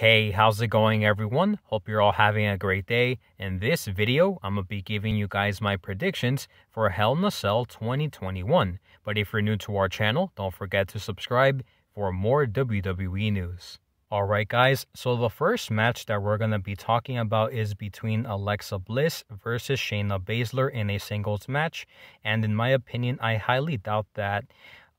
Hey, how's it going everyone? Hope you're all having a great day. In this video, I'm going to be giving you guys my predictions for Hell in a Cell 2021. But if you're new to our channel, don't forget to subscribe for more WWE news. Alright guys, so the first match that we're going to be talking about is between Alexa Bliss versus Shayna Baszler in a singles match. And in my opinion, I highly doubt that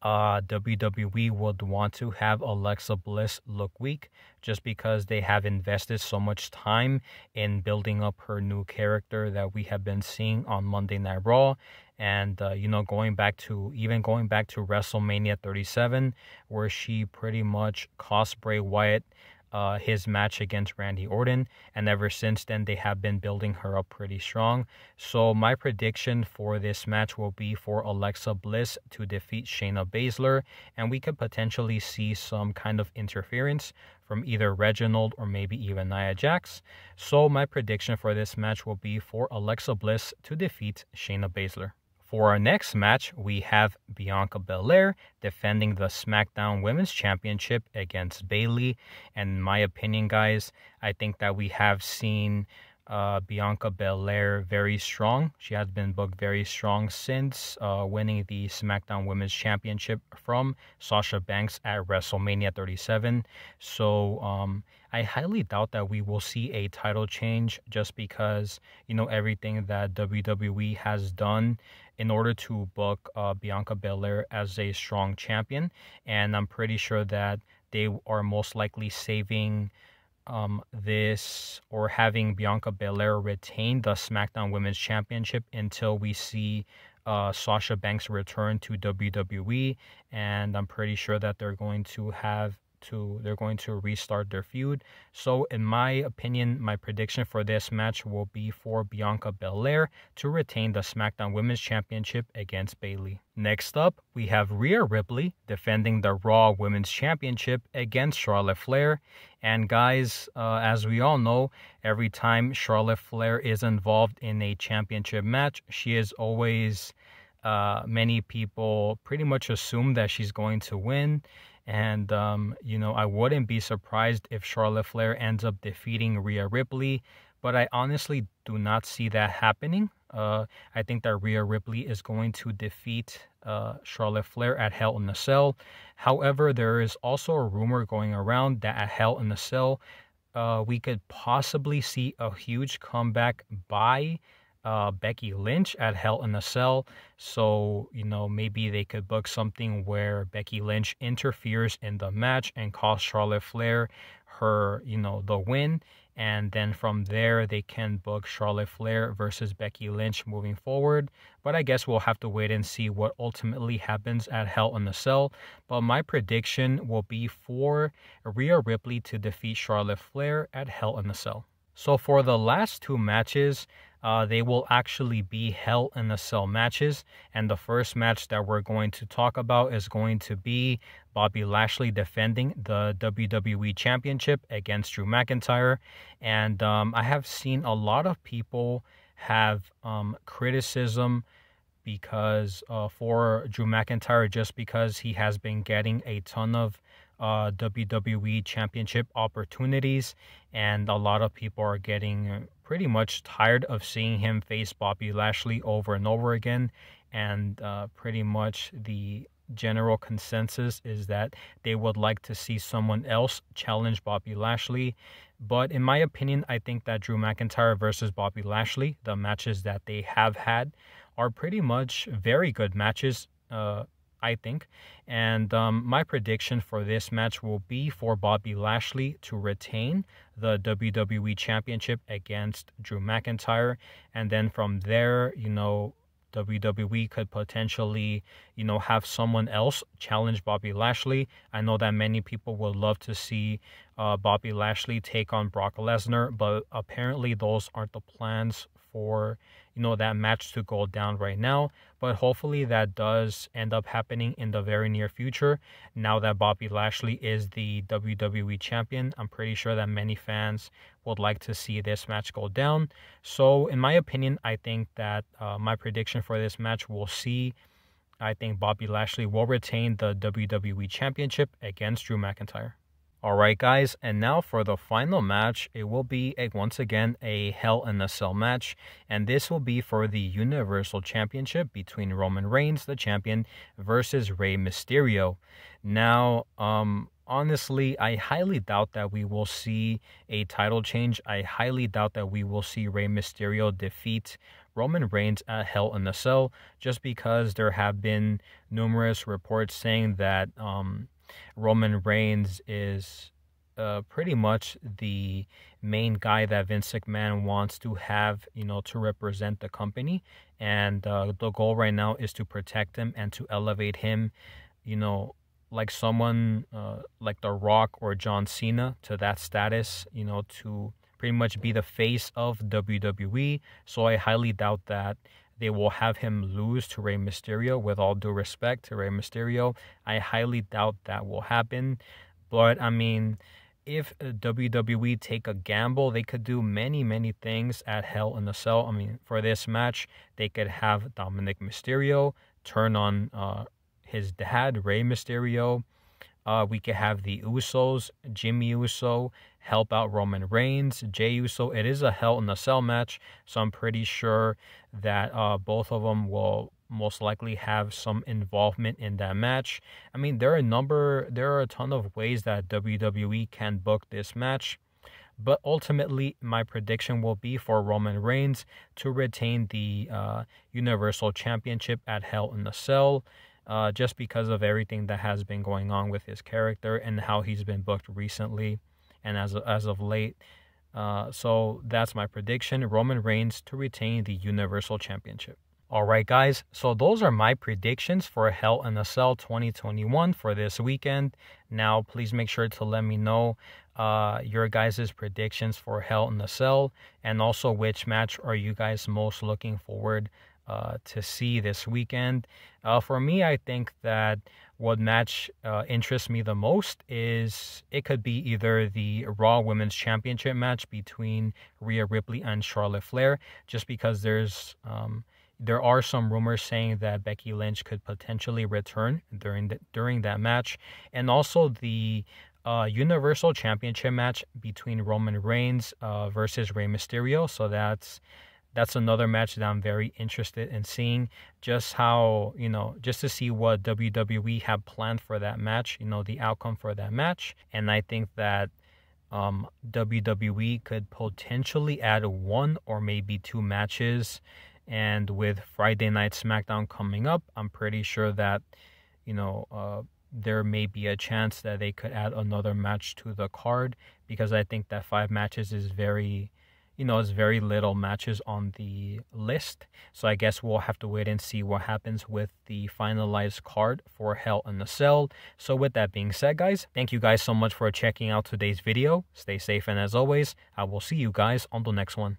uh, WWE would want to have Alexa Bliss look weak just because they have invested so much time in building up her new character that we have been seeing on Monday Night Raw. And, uh, you know, going back to even going back to WrestleMania 37, where she pretty much cost Bray Wyatt uh, his match against Randy Orton. And ever since then, they have been building her up pretty strong. So, my prediction for this match will be for Alexa Bliss to defeat Shayna Baszler. And we could potentially see some kind of interference from either Reginald or maybe even Nia Jax. So, my prediction for this match will be for Alexa Bliss to defeat Shayna Baszler. For our next match, we have Bianca Belair defending the SmackDown Women's Championship against Bayley. And in my opinion, guys, I think that we have seen uh, Bianca Belair very strong. She has been booked very strong since uh, winning the SmackDown Women's Championship from Sasha Banks at WrestleMania 37. So, um, I highly doubt that we will see a title change just because, you know, everything that WWE has done in order to book uh, Bianca Belair as a strong champion. And I'm pretty sure that they are most likely saving um, this or having Bianca Belair retain the SmackDown Women's Championship until we see uh, Sasha Banks return to WWE. And I'm pretty sure that they're going to have to they're going to restart their feud. So in my opinion, my prediction for this match will be for Bianca Belair to retain the SmackDown Women's Championship against Bailey. Next up, we have Rhea Ripley defending the Raw Women's Championship against Charlotte Flair. And guys, uh, as we all know, every time Charlotte Flair is involved in a championship match, she is always uh, many people pretty much assume that she's going to win. And, um, you know, I wouldn't be surprised if Charlotte Flair ends up defeating Rhea Ripley, but I honestly do not see that happening. Uh, I think that Rhea Ripley is going to defeat uh, Charlotte Flair at Hell in a Cell. However, there is also a rumor going around that at Hell in a Cell, uh, we could possibly see a huge comeback by uh, Becky Lynch at Hell in a Cell. So, you know, maybe they could book something where Becky Lynch interferes in the match and costs Charlotte Flair her, you know, the win. And then from there, they can book Charlotte Flair versus Becky Lynch moving forward. But I guess we'll have to wait and see what ultimately happens at Hell in a Cell. But my prediction will be for Rhea Ripley to defeat Charlotte Flair at Hell in a Cell. So for the last two matches, uh, they will actually be Hell in the cell matches. And the first match that we're going to talk about is going to be Bobby Lashley defending the WWE Championship against Drew McIntyre. And um, I have seen a lot of people have um, criticism because uh, for Drew McIntyre, just because he has been getting a ton of uh, WWE Championship opportunities, and a lot of people are getting pretty much tired of seeing him face Bobby Lashley over and over again. And uh, pretty much the general consensus is that they would like to see someone else challenge Bobby Lashley. But in my opinion, I think that Drew McIntyre versus Bobby Lashley, the matches that they have had, are pretty much very good matches. Uh, I think. And um, my prediction for this match will be for Bobby Lashley to retain the WWE Championship against Drew McIntyre. And then from there, you know, WWE could potentially, you know, have someone else challenge Bobby Lashley. I know that many people would love to see uh, Bobby Lashley take on Brock Lesnar, but apparently those aren't the plans for you know that match to go down right now but hopefully that does end up happening in the very near future now that bobby lashley is the wwe champion i'm pretty sure that many fans would like to see this match go down so in my opinion i think that uh, my prediction for this match will see i think bobby lashley will retain the wwe championship against drew mcintyre Alright guys, and now for the final match, it will be a, once again a Hell in a Cell match, and this will be for the Universal Championship between Roman Reigns, the champion, versus Rey Mysterio. Now, um, honestly, I highly doubt that we will see a title change. I highly doubt that we will see Rey Mysterio defeat Roman Reigns at Hell in a Cell, just because there have been numerous reports saying that... Um, Roman Reigns is uh, pretty much the main guy that Vince McMahon wants to have, you know, to represent the company. And uh, the goal right now is to protect him and to elevate him, you know, like someone uh, like The Rock or John Cena to that status, you know, to pretty much be the face of WWE. So I highly doubt that they will have him lose to Rey Mysterio. With all due respect to Rey Mysterio, I highly doubt that will happen. But I mean, if WWE take a gamble, they could do many, many things at Hell in a Cell. I mean, for this match, they could have Dominic Mysterio turn on uh, his dad, Rey Mysterio. Uh, we could have the Usos, Jimmy Uso, help out Roman Reigns, Jay Uso. It is a Hell in a Cell match, so I'm pretty sure that uh, both of them will most likely have some involvement in that match. I mean, there are a number, there are a ton of ways that WWE can book this match. But ultimately, my prediction will be for Roman Reigns to retain the uh, Universal Championship at Hell in a Cell uh, just because of everything that has been going on with his character and how he's been booked recently and as, as of late. Uh, so that's my prediction Roman Reigns to retain the Universal Championship. All right, guys, so those are my predictions for Hell in a Cell 2021 for this weekend. Now, please make sure to let me know uh, your guys' predictions for Hell in a Cell and also which match are you guys most looking forward uh, to see this weekend. Uh, for me, I think that what match uh, interests me the most is it could be either the Raw Women's Championship match between Rhea Ripley and Charlotte Flair, just because there's um, there are some rumors saying that Becky Lynch could potentially return during the, during that match, and also the uh, Universal Championship match between Roman Reigns uh, versus Rey Mysterio. So that's that's another match that I'm very interested in seeing. Just how, you know, just to see what WWE have planned for that match, you know, the outcome for that match. And I think that um, WWE could potentially add one or maybe two matches. And with Friday Night SmackDown coming up, I'm pretty sure that, you know, uh, there may be a chance that they could add another match to the card because I think that five matches is very you know, it's very little matches on the list. So I guess we'll have to wait and see what happens with the finalized card for Hell in a Cell. So with that being said, guys, thank you guys so much for checking out today's video. Stay safe and as always, I will see you guys on the next one.